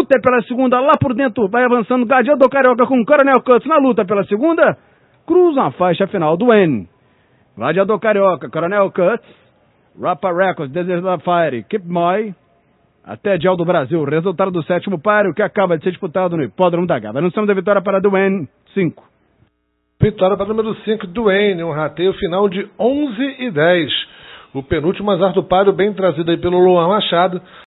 luta é pela segunda, lá por dentro, vai avançando Gadiel do Carioca com Coronel Cuts na luta pela segunda, cruza a faixa final do N. Gadiel do Carioca, Coronel Cuts, Rapa Records, Desert Fire, Keep My, até Dial do Brasil, resultado do sétimo páreo que acaba de ser disputado no Hipódromo da Gávea. Anunciamos a vitória para Duane, 5. Vitória para o número 5, Duane, um rateio final de 11 e 10. O penúltimo azar do páreo, bem trazido aí pelo Luan Machado.